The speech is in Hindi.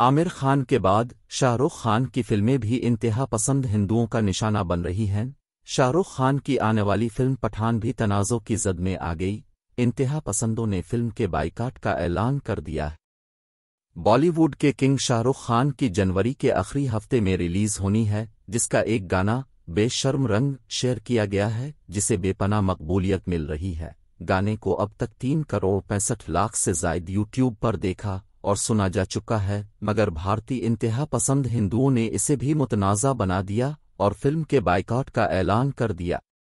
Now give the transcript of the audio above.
आमिर खान के बाद शाहरुख खान की फिल्में भी इंतहा पसंद हिंदुओं का निशाना बन रही हैं शाहरुख खान की आने वाली फिल्म पठान भी तनाज़ों की जद में आ गई इंतहा पसंदों ने फिल्म के बाइकाट का ऐलान कर दिया है बॉलीवुड के किंग शाहरुख खान की जनवरी के आखिरी हफ्ते में रिलीज होनी है जिसका एक गाना बेशर्म रंग शेयर किया गया है जिसे बेपना मकबूलियत मिल रही है गाने को अब तक तीन करोड़ पैंसठ लाख से जायद यूट्यूब पर देखा और सुना जा चुका है मगर भारतीय इंतहा पसंद हिंदुओं ने इसे भी मुतनाज़ा बना दिया और फिल्म के बाइकआउट का ऐलान कर दिया